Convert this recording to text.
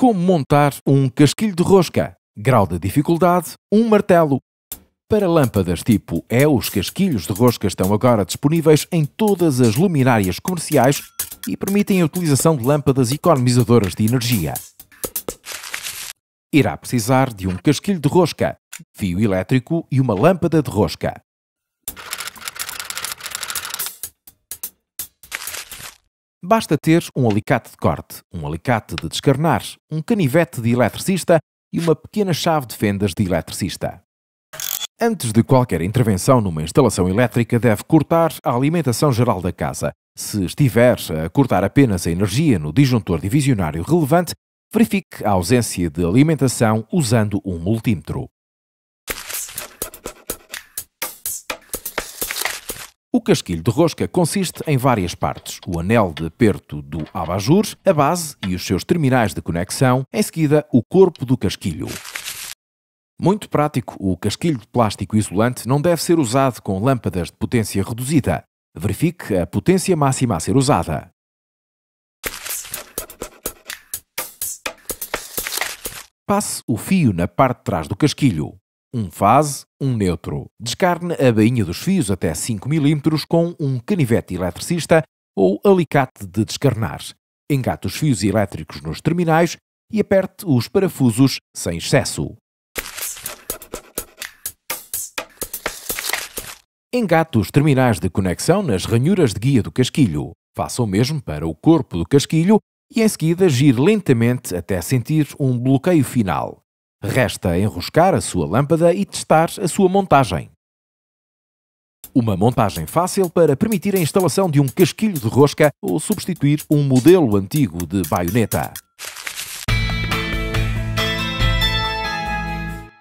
Como montar um casquilho de rosca? Grau de dificuldade: um martelo. Para lâmpadas tipo E, os casquilhos de rosca estão agora disponíveis em todas as luminárias comerciais e permitem a utilização de lâmpadas economizadoras de energia. Irá precisar de um casquilho de rosca, fio elétrico e uma lâmpada de rosca. Basta ter um alicate de corte, um alicate de descarnar, um canivete de eletricista e uma pequena chave de fendas de eletricista. Antes de qualquer intervenção numa instalação elétrica, deve cortar a alimentação geral da casa. Se estiver a cortar apenas a energia no disjuntor divisionário relevante, verifique a ausência de alimentação usando um multímetro. O casquilho de rosca consiste em várias partes: o anel de aperto do abajur, a base e os seus terminais de conexão, em seguida, o corpo do casquilho. Muito prático, o casquilho de plástico isolante não deve ser usado com lâmpadas de potência reduzida. Verifique a potência máxima a ser usada. Passe o fio na parte de trás do casquilho um fase, um neutro. Descarne a bainha dos fios até 5 mm com um canivete eletricista ou alicate de descarnar. Engate os fios elétricos nos terminais e aperte os parafusos sem excesso. Engate os terminais de conexão nas ranhuras de guia do casquilho. Faça o mesmo para o corpo do casquilho e em seguida gire lentamente até sentir um bloqueio final. Resta enroscar a sua lâmpada e testar a sua montagem. Uma montagem fácil para permitir a instalação de um casquilho de rosca ou substituir um modelo antigo de baioneta.